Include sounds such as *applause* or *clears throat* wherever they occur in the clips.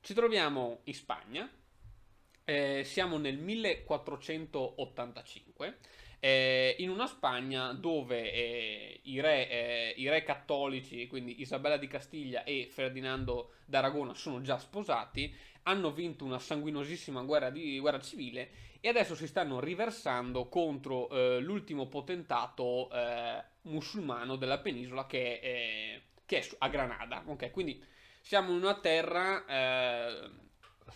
Ci troviamo in Spagna, eh, siamo nel 1485, eh, in una Spagna dove eh, i, re, eh, i, re, cattolici, quindi Isabella di Castiglia e Ferdinando d'Aragona, sono già sposati, hanno vinto una sanguinosissima guerra, di, guerra civile e adesso si stanno riversando contro eh, l'ultimo potentato eh, musulmano della penisola che è, che è a Granada. Okay? Quindi siamo in una terra eh,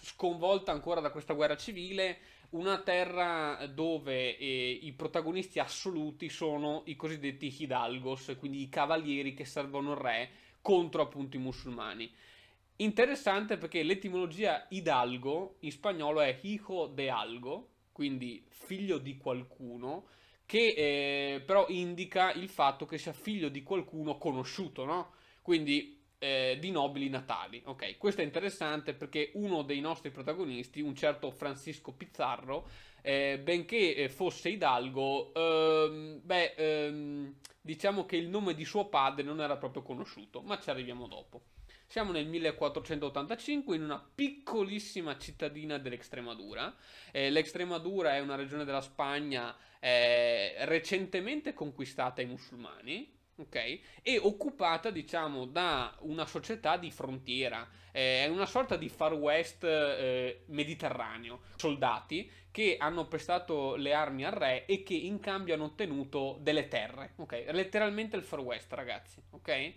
sconvolta ancora da questa guerra civile, una terra dove eh, i protagonisti assoluti sono i cosiddetti hidalgos, quindi i cavalieri che servono il re contro appunto i musulmani. Interessante perché l'etimologia hidalgo in spagnolo è hijo de algo, quindi figlio di qualcuno, che eh, però indica il fatto che sia figlio di qualcuno conosciuto, no? Quindi eh, di nobili natali. Ok, questo è interessante perché uno dei nostri protagonisti, un certo Francisco Pizzarro, eh, benché eh, fosse hidalgo, ehm, beh, ehm, diciamo che il nome di suo padre non era proprio conosciuto, ma ci arriviamo dopo. Siamo nel 1485 in una piccolissima cittadina dell'Extremadura. Eh, L'Extremadura è una regione della Spagna eh, recentemente conquistata ai musulmani, ok? E occupata, diciamo, da una società di frontiera, eh, è una sorta di far west eh, mediterraneo, soldati che hanno prestato le armi al re e che in cambio hanno ottenuto delle terre, ok? Letteralmente il far west, ragazzi, ok?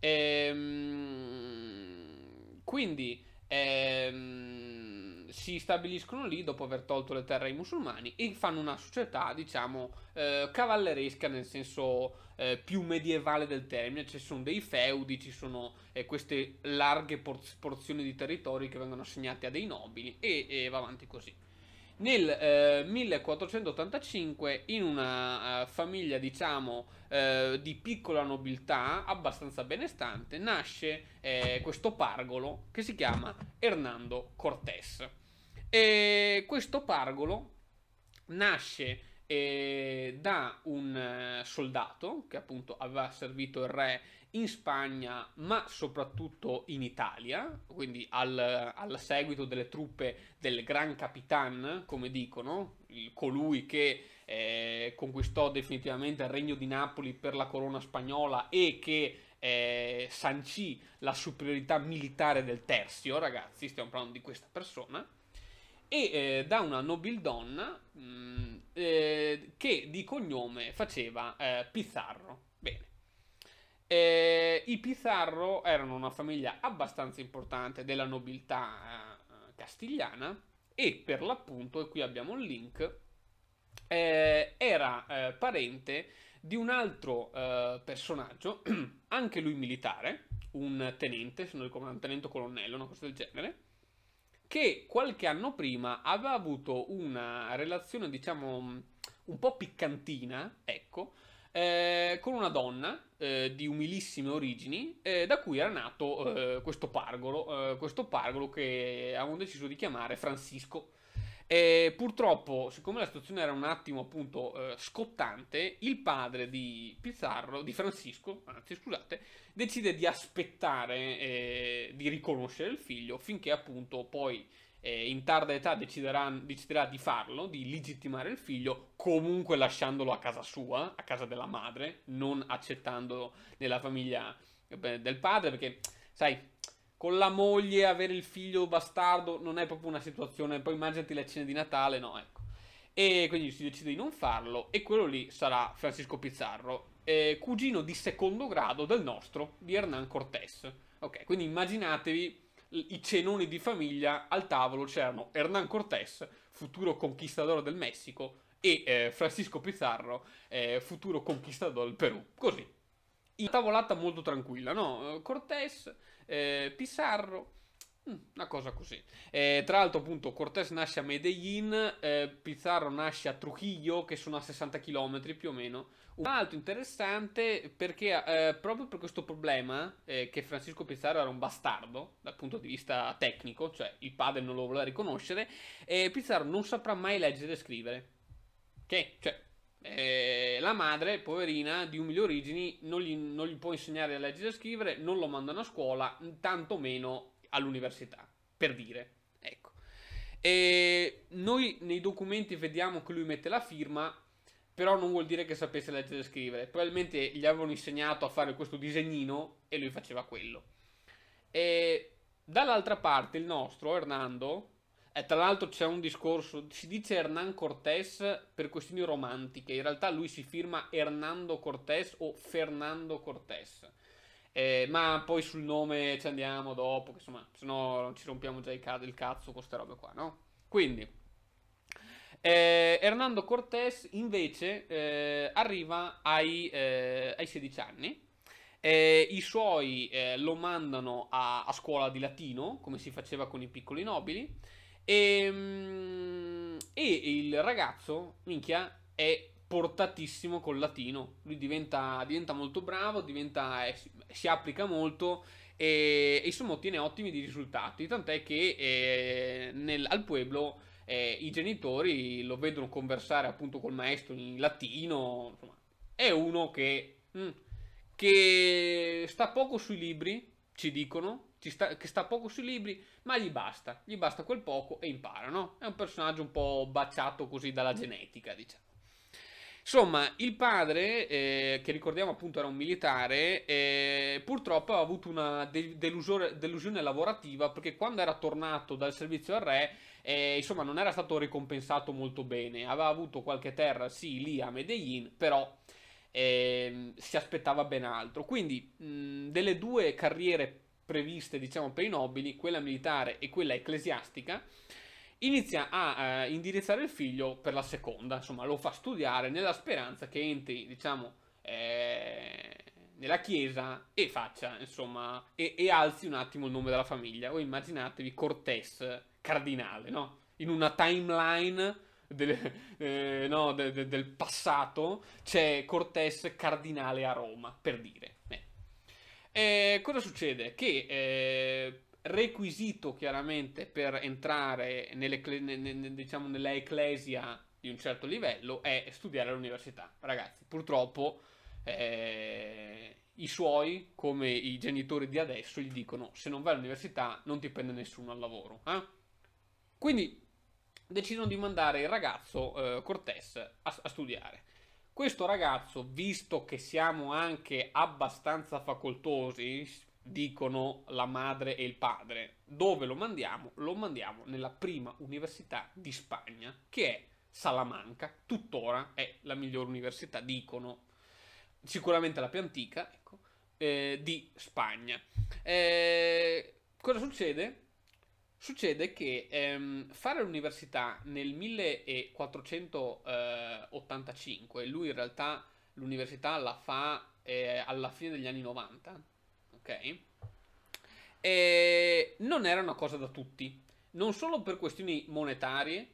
Ehm, quindi... Ehm, si stabiliscono lì dopo aver tolto le terre ai musulmani e fanno una società, diciamo, eh, cavalleresca nel senso eh, più medievale del termine. Ci sono dei feudi, ci sono eh, queste larghe porzioni di territori che vengono assegnate a dei nobili e, e va avanti così. Nel eh, 1485, in una eh, famiglia, diciamo, eh, di piccola nobiltà, abbastanza benestante, nasce eh, questo pargolo che si chiama Hernando Cortés. E questo pargolo nasce eh, da un eh, soldato che appunto aveva servito il re in Spagna, ma soprattutto in Italia, quindi al, al seguito delle truppe del Gran Capitan, come dicono, il, colui che eh, conquistò definitivamente il regno di Napoli per la corona spagnola e che eh, sancì la superiorità militare del Terzio, ragazzi, stiamo parlando di questa persona, e eh, da una nobildonna mh, mm, eh, che di cognome faceva eh, Pizarro. Eh, I Pizarro erano una famiglia abbastanza importante della nobiltà eh, castigliana e per l'appunto, e qui abbiamo il link, eh, era eh, parente di un altro eh, personaggio, *clears throat* anche lui militare, un tenente, se non ricordo, un tenente colonnello, una cosa del genere, che qualche anno prima aveva avuto una relazione, diciamo, un po' piccantina, ecco, eh, con una donna eh, di umilissime origini eh, da cui era nato eh, questo pargolo, eh, questo pargolo che avevano deciso di chiamare Francisco. E purtroppo, siccome la situazione era un attimo appunto scottante, il padre di Pizzarro, di Francisco, anzi scusate, decide di aspettare di riconoscere il figlio finché appunto poi eh, in tarda età deciderà di farlo, di legittimare il figlio, comunque lasciandolo a casa sua, a casa della madre, non accettandolo nella famiglia eh, del padre, perché sai, con la moglie avere il figlio bastardo non è proprio una situazione, poi immaginati le cene di Natale, no, ecco. E quindi si decide di non farlo e quello lì sarà Francisco Pizzarro, eh, cugino di secondo grado del nostro, di Hernán Cortés. Ok, quindi immaginatevi i cenoni di famiglia al tavolo c'erano Hernán Cortés, futuro conquistador del Messico, e eh, Francisco Pizarro, eh, futuro conquistador del Perù. Così. In tavolata molto tranquilla, no? Cortés, eh, Pizarro, Mm, una cosa così. Eh, tra l'altro, appunto, Cortés nasce a Medellin, eh, Pizarro nasce a Trujillo, che sono a 60 km più o meno. Un altro interessante perché eh, proprio per questo problema eh, che Francisco Pizarro era un bastardo dal punto di vista tecnico, cioè il padre non lo voleva riconoscere, Pizarro non saprà mai leggere e scrivere. Che, cioè, eh, la madre, poverina, di umili origini, non gli, non gli, può insegnare a leggere e scrivere, non lo mandano a scuola, tantomeno all'università, per dire. Ecco. E noi nei documenti vediamo che lui mette la firma, però non vuol dire che sapesse leggere e scrivere. Probabilmente gli avevano insegnato a fare questo disegnino e lui faceva quello. E dall'altra parte il nostro, Hernando, e eh, tra l'altro c'è un discorso, si dice Hernán Cortés per questioni romantiche, in realtà lui si firma Hernando Cortés o Fernando Cortés eh, ma poi sul nome ci andiamo dopo, che insomma, se no ci rompiamo già il cazzo con queste robe qua, no? Quindi, eh, Hernando Cortés invece eh, arriva ai, eh, ai, 16 anni. Eh, I suoi eh, lo mandano a, a, scuola di latino, come si faceva con i piccoli nobili. E, ehm, e il ragazzo, minchia, è portatissimo col latino. Lui diventa, diventa molto bravo, diventa, eh, si applica molto e, e, insomma ottiene ottimi risultati. Tant'è che eh, nel, al pueblo eh, i genitori lo vedono conversare appunto col maestro in latino. Insomma, è uno che, mh, mm, che sta poco sui libri, ci dicono. Ci sta, che sta poco sui libri, ma gli basta, gli basta quel poco e impara, no? È un personaggio un po' baciato così dalla genetica, diciamo. Insomma, il padre, eh, che ricordiamo appunto era un militare, eh, purtroppo ha avuto una de- delusione lavorativa perché quando era tornato dal servizio al re, eh, insomma, non era stato ricompensato molto bene. Aveva avuto qualche terra, sì, lì a Medellin, però ehm, si aspettava ben altro. Quindi, mh, delle due carriere previste, diciamo, per i nobili, quella militare e quella ecclesiastica, inizia a eh, indirizzare il figlio per la seconda, insomma lo fa studiare nella speranza che entri, diciamo, eh, nella chiesa e faccia, insomma, e, e, alzi un attimo il nome della famiglia. Voi immaginatevi Cortés, cardinale, no? In una timeline del, eh, no, de, de, del passato c'è Cortés, cardinale a Roma, per dire. Eh. Eh, cosa succede? Che eh, requisito chiaramente per entrare nelle, diciamo, nella ecclesia di un certo livello è studiare all'università. Ragazzi, purtroppo eh, i suoi, come i genitori di adesso, gli dicono se non vai all'università non ti prende nessuno al lavoro. Eh? Quindi decidono di mandare il ragazzo eh, Cortés a, a studiare. Questo ragazzo, visto che siamo anche abbastanza facoltosi, dicono la madre e il padre. Dove lo mandiamo? Lo mandiamo nella prima università di Spagna, che è Salamanca, tuttora è la migliore università, dicono, sicuramente la più antica, ecco, eh, di Spagna. Eh, cosa succede? Succede che ehm, fare l'università nel 1485, lui in realtà l'università la fa eh, alla fine degli anni 90, ok? E non era una cosa da tutti, non solo per questioni monetarie,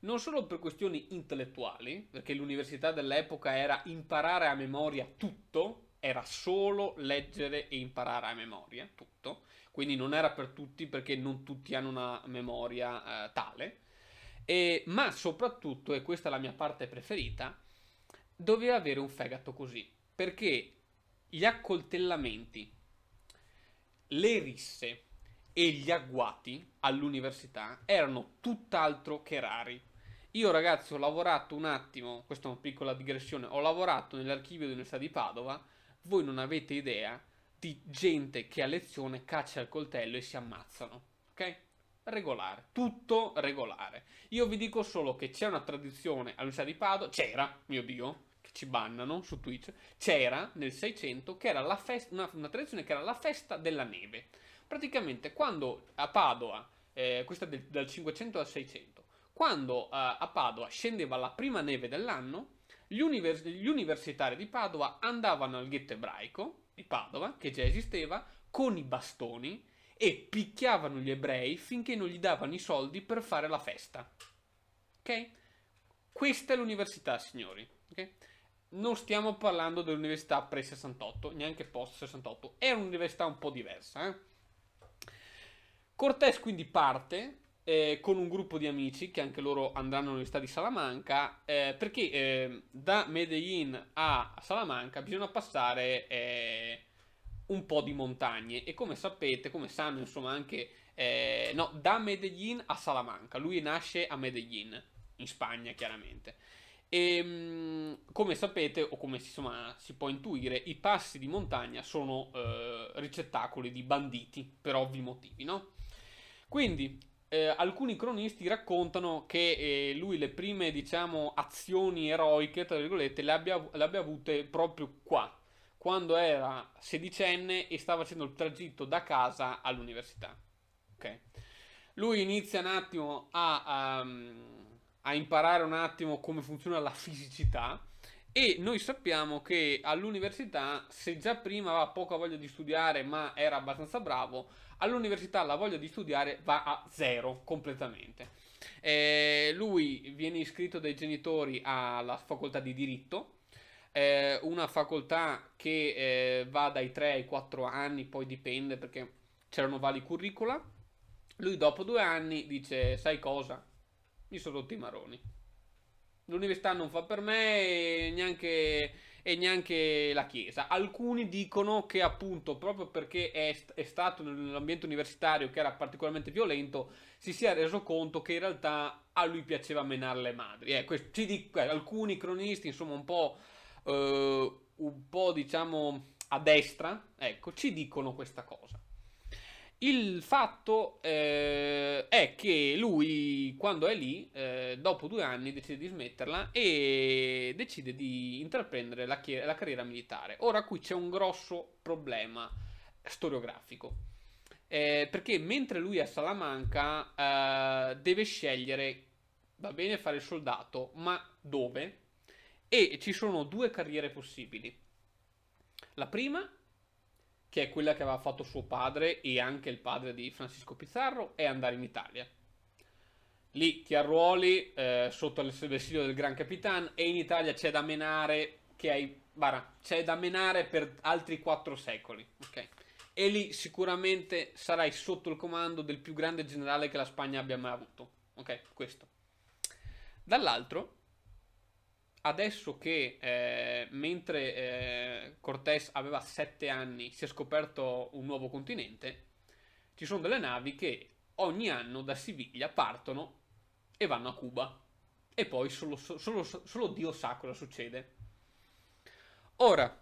non solo per questioni intellettuali, perché l'università dell'epoca era imparare a memoria tutto, era solo leggere e imparare a memoria tutto, quindi non era per tutti perché non tutti hanno una memoria eh, tale, e, ma soprattutto, e questa è la mia parte preferita, doveva avere un fegato così, perché gli accoltellamenti, le risse e gli agguati all'università erano tutt'altro che rari. Io ragazzi ho lavorato un attimo, questa è una piccola digressione, ho lavorato nell'archivio dell'Università di Padova, voi non avete idea di gente che a lezione caccia il coltello e si ammazzano, ok? regolare, tutto regolare. Io vi dico solo che c'è una tradizione all'Università di Padova, c'era, mio Dio, che ci bannano su Twitch, c'era nel 600 che era la fest- una, una tradizione che era la festa della neve. Praticamente quando a Padova, eh, questa del, dal 500 al 600, quando eh, a Padova scendeva la prima neve dell'anno, gli, univers- gli universitari di Padova andavano al ghetto ebraico di Padova, che già esisteva, con i bastoni e picchiavano gli ebrei finché non gli davano i soldi per fare la festa. Ok? Questa è l'università, signori. Okay? non stiamo parlando dell'università pre-68, neanche post-68, è un'università un po' diversa. Eh? Cortés quindi parte eh, con un gruppo di amici che anche loro andranno all'università di Salamanca, eh, perché eh, da Medellin a Salamanca bisogna passare eh, un po' di montagne e come sapete, come sanno insomma anche... Eh, no, da Medellin a Salamanca, lui nasce a Medellin, in Spagna chiaramente. E, ehm, come sapete, o come insomma, si può intuire, i passi di montagna sono eh, ricettacoli di banditi, per ovvi motivi, no? Quindi, eh, alcuni cronisti raccontano che eh, lui le prime, diciamo, azioni eroiche, tra virgolette, le abbia, le abbia avute proprio qua, quando era sedicenne e stava facendo il tragitto da casa all'università. Ok? Lui inizia un attimo a... a ehm, a imparare un attimo come funziona la fisicità. E noi sappiamo che all'università, se già prima aveva poca voglia di studiare, ma era abbastanza bravo, all'università la voglia di studiare va a zero completamente. Eh, lui viene iscritto dai genitori alla facoltà di diritto, eh, una facoltà che eh, va dai 3 ai 4 anni, poi dipende perché c'erano vari curricula. Lui dopo due anni dice, sai cosa, mi sono tutti i maroni. L'università non fa per me e neanche, e neanche, la Chiesa. Alcuni dicono che appunto proprio perché è, è stato nell'ambiente universitario che era particolarmente violento, si sia reso conto che in realtà a lui piaceva menare le madri. Eh, ecco, questi, di, eh, alcuni cronisti, insomma, un po', eh, un po' diciamo a destra, ecco, ci dicono questa cosa. Il fatto eh, è che lui, quando è lì, eh, dopo due anni decide di smetterla e decide di intraprendere la, chi- la carriera militare. Ora qui c'è un grosso problema storiografico. Eh, perché mentre lui è a Salamanca eh, deve scegliere, va bene fare il soldato, ma dove? E ci sono due carriere possibili. La prima che è quella che aveva fatto suo padre e anche il padre di Francisco Pizarro, è andare in Italia. Lì Chiarruoli, eh, sotto il presidio del Gran Capitan, e in Italia c'è da menare, hai, bara, c'è da menare per altri quattro secoli. Okay? E lì sicuramente sarai sotto il comando del più grande generale che la Spagna abbia mai avuto. Ok, questo. Dall'altro, adesso che eh, mentre eh, Cortés aveva 7 anni si è scoperto un nuovo continente, ci sono delle navi che ogni anno da Siviglia partono e vanno a Cuba. E poi solo, solo, solo Dio sa cosa succede. Ora,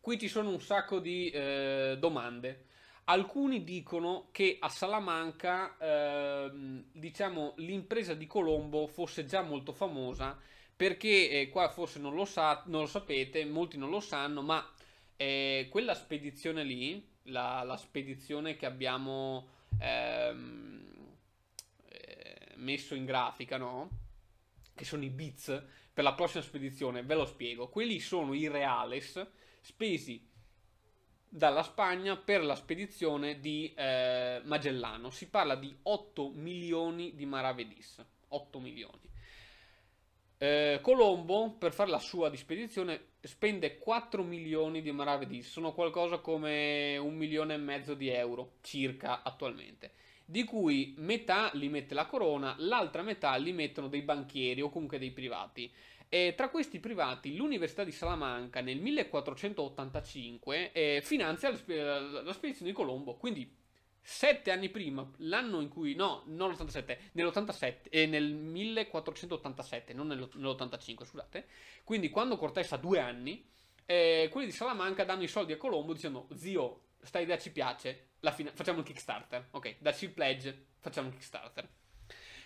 qui ci sono un sacco di eh, domande. Alcuni dicono che a Salamanca, eh, diciamo, l'impresa di Colombo fosse già molto famosa perché eh, qua forse non lo, sa, non lo, sapete, molti non lo sanno, ma eh, quella spedizione lì, la, la spedizione che abbiamo ehm, eh, messo in grafica, no? Che sono i bits per la prossima spedizione, ve lo spiego. Quelli sono i reales spesi dalla Spagna per la spedizione di eh, Magellano. Si parla di 8 milioni di maravedis. 8 milioni. Eh, Colombo, per fare la sua dispedizione, spende 4 milioni di maravedi, sono qualcosa come un milione e mezzo di euro circa attualmente, di cui metà li mette la corona, l'altra metà li mettono dei banchieri o comunque dei privati. E tra questi privati l'Università di Salamanca nel 1485 eh, finanzia la, spe- la spedizione di Colombo, quindi Sette anni prima, l'anno in cui, no, non l'87, nell'87, eh, nel 1487, non nell'85, scusate. Quindi quando Cortés ha due anni, eh, quelli di Salamanca danno i soldi a Colombo dicendo, zio, sta idea ci piace, fine, facciamo il Kickstarter, ok, dacci il pledge, facciamo il Kickstarter.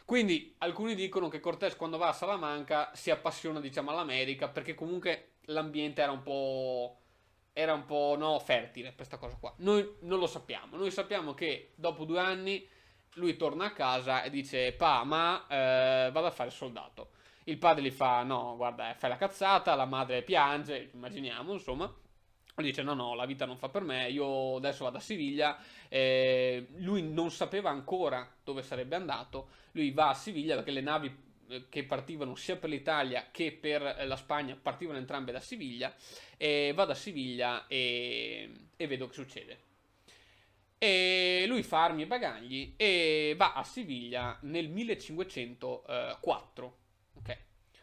Quindi alcuni dicono che Cortés quando va a Salamanca si appassiona, diciamo, all'America, perché comunque l'ambiente era un po' era un po' no, fertile questa cosa qua. Noi non lo sappiamo, noi sappiamo che dopo due anni lui torna a casa e dice pa ma eh, vado a fare soldato. Il padre gli fa no guarda fai la cazzata, la madre piange, immaginiamo insomma. Lui dice no no la vita non fa per me, io adesso vado a Siviglia, eh, lui non sapeva ancora dove sarebbe andato, lui va a Siviglia perché le navi che partivano sia per l'Italia che per eh, la Spagna partivano entrambe da Siviglia e vado a Siviglia e, e vedo che succede e lui fa armi e bagagli e va a Siviglia nel 1504 eh, ok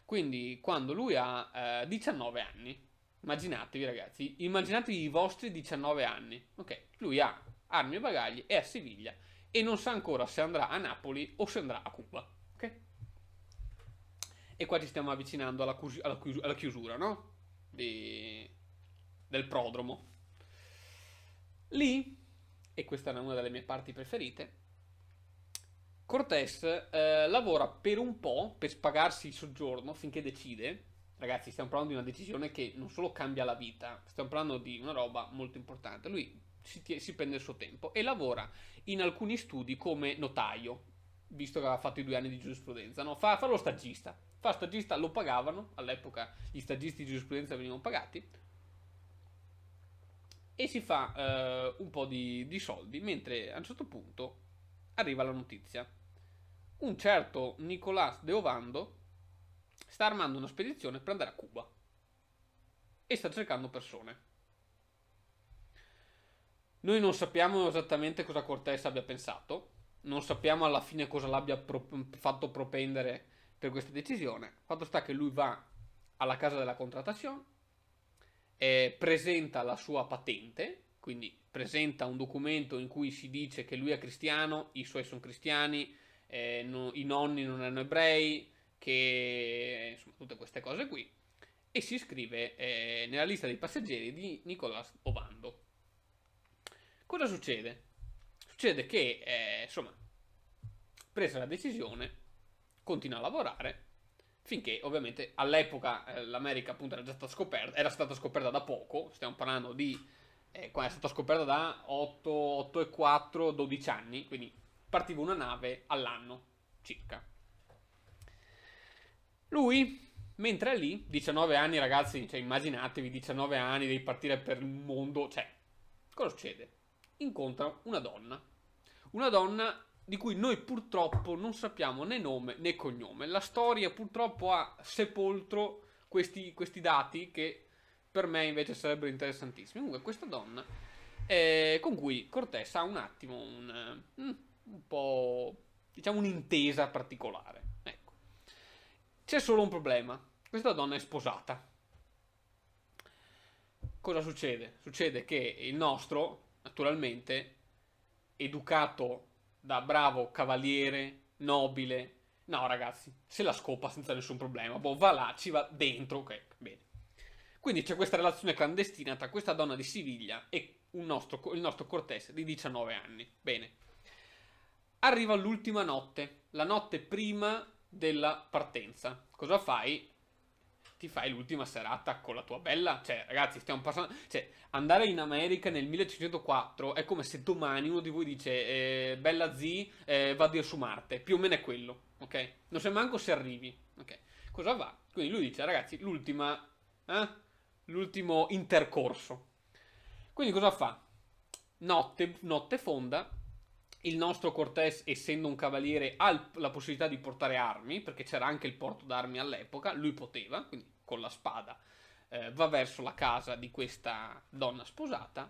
quindi quando lui ha eh, 19 anni immaginatevi ragazzi immaginatevi i vostri 19 anni ok lui ha armi e bagagli è a Siviglia e non sa ancora se andrà a Napoli o se andrà a Cuba e qua ci stiamo avvicinando alla, cu- alla, cu- alla chiusura, no? Di... del prodromo. Lì, e questa era una delle mie parti preferite, Cortés eh, lavora per un po' per spagarsi il soggiorno finché decide. Ragazzi, stiamo parlando di una decisione che non solo cambia la vita, stiamo parlando di una roba molto importante. Lui si, si prende il suo tempo e lavora in alcuni studi come notaio, visto che aveva fatto i due anni di giurisprudenza, no? fa, fa lo stagista. Fa stagista, lo pagavano, all'epoca gli stagisti di giurisprudenza venivano pagati, e si fa eh, un po' di, di soldi, mentre a un certo punto arriva la notizia. Un certo Nicolás De Ovando sta armando una spedizione per andare a Cuba e sta cercando persone. Noi non sappiamo esattamente cosa Cortés abbia pensato, non sappiamo alla fine cosa l'abbia pro- fatto propendere per questa decisione. Fatto sta che lui va alla casa della contrattazione, eh, presenta la sua patente, quindi presenta un documento in cui si dice che lui è cristiano, i suoi sono cristiani, eh, no, i nonni non erano ebrei, che insomma tutte queste cose qui, e si iscrive eh, nella lista dei passeggeri di Nicolas Ovando. Cosa succede? Succede che, eh, insomma, presa la decisione, continua a lavorare, finché ovviamente all'epoca eh, l'America appunto era già stata scoperta, era stata scoperta da poco, stiamo parlando di, eh, è stata scoperta da 8, 8 e 4, 12 anni, quindi partiva una nave all'anno circa. Lui, mentre è lì, 19 anni ragazzi, cioè immaginatevi 19 anni, devi partire per il mondo, cioè, cosa succede? incontra una donna, una donna di cui noi purtroppo non sappiamo né nome né cognome. La storia purtroppo ha sepolto questi, questi dati che per me invece sarebbero interessantissimi. Comunque questa donna eh, con cui Cortés ha un attimo eh, un, un po' diciamo un'intesa particolare. Ecco. C'è solo un problema. Questa donna è sposata. Cosa succede? Succede che il nostro, naturalmente, educato da bravo cavaliere, nobile. No, ragazzi, se la scopa senza nessun problema. Boh, va là, ci va dentro, ok, bene. Quindi c'è questa relazione clandestina tra questa donna di Siviglia e nostro, il nostro cortese di 19 anni. Bene. Arriva l'ultima notte, la notte prima della partenza. Cosa fai? ti fai l'ultima serata con la tua bella. Cioè, ragazzi, stiamo passando. Cioè, andare in America nel 1504 è come se domani uno di voi dice: eh, Bella Z, eh, vado su Marte. Più o meno è quello, ok? Non sai manco se arrivi, ok? Cosa va? Quindi lui dice, ragazzi, l'ultima. Eh? L'ultimo intercorso. Quindi cosa fa? Notte, notte fonda, il nostro Cortés, essendo un cavaliere, ha la possibilità di portare armi, perché c'era anche il porto d'armi all'epoca, lui poteva, quindi con la spada eh, va verso la casa di questa donna sposata.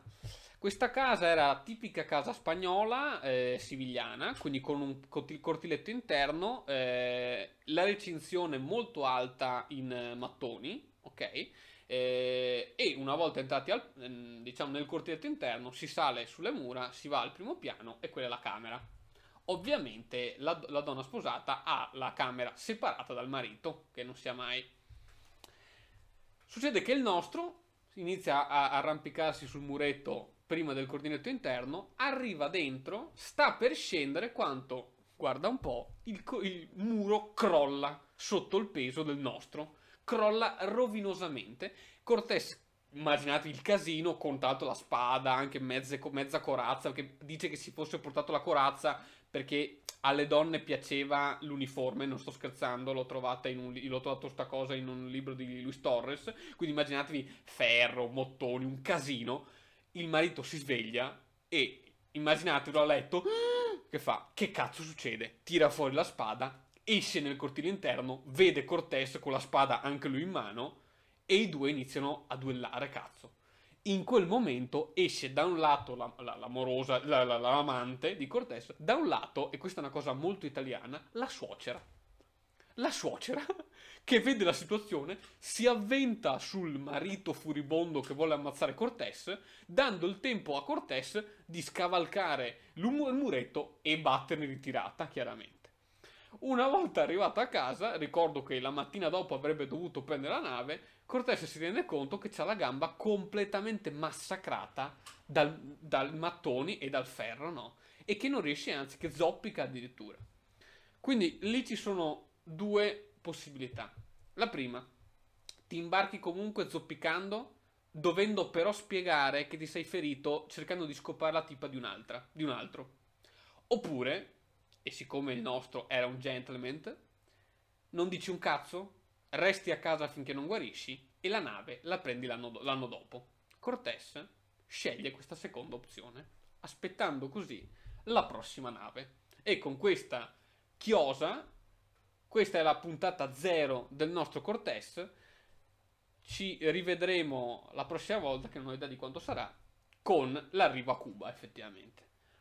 Questa casa era tipica casa spagnola, eh, sivigliana, quindi con un cortiletto interno, eh, la recinzione molto alta in eh, mattoni, ok? eh, e una volta entrati al, ehm, diciamo, nel cortiletto interno si sale sulle mura, si va al primo piano e quella è la camera. Ovviamente la, la donna sposata ha la camera separata dal marito, che non sia mai. Succede che il nostro inizia a arrampicarsi sul muretto prima del cortinetto interno, arriva dentro, sta per scendere quanto, guarda un po', il, il, muro crolla sotto il peso del nostro crolla rovinosamente. Cortés, immaginate il casino, contato la spada, anche mezze, mezza corazza, che dice che si fosse portato la corazza perché alle donne piaceva l'uniforme, non sto scherzando, l'ho trovata in un, l'ho trovato sta cosa in un libro di Luis Torres, quindi immaginatevi ferro, mottoni, un casino, il marito si sveglia e immaginatelo a letto, *gasps* che fa? Che cazzo succede? Tira fuori la spada, esce nel cortile interno, vede Cortés con la spada anche lui in mano e i due iniziano a duellare, cazzo. In quel momento esce da un lato la, la, l'amorosa, la, l'amante di Cortés, da un lato, e questa è una cosa molto italiana, la suocera. La suocera, *laughs* che vede la situazione, si avventa sul marito furibondo che vuole ammazzare Cortés, dando il tempo a Cortés di scavalcare il muretto e batterne ritirata, chiaramente. Una volta arrivato a casa, ricordo che la mattina dopo avrebbe dovuto prendere la nave, Cortese si rende conto che ha la gamba completamente massacrata dal, dal mattoni e dal ferro, no? E che non riesce, anzi che zoppica addirittura. Quindi lì ci sono due possibilità. La prima, ti imbarchi comunque zoppicando, dovendo però spiegare che ti sei ferito cercando di scopare la tipa di, di un altro. Oppure e siccome il nostro era un gentleman, non dici un cazzo, resti a casa finché non guarisci e la nave la prendi l'anno, do- l'anno dopo. Cortés sceglie questa seconda opzione, aspettando così la prossima nave. E con questa chiosa, questa è la puntata zero del nostro Cortés, ci rivedremo la prossima volta, che non ho idea di quanto sarà, con l'arrivo a Cuba effettivamente.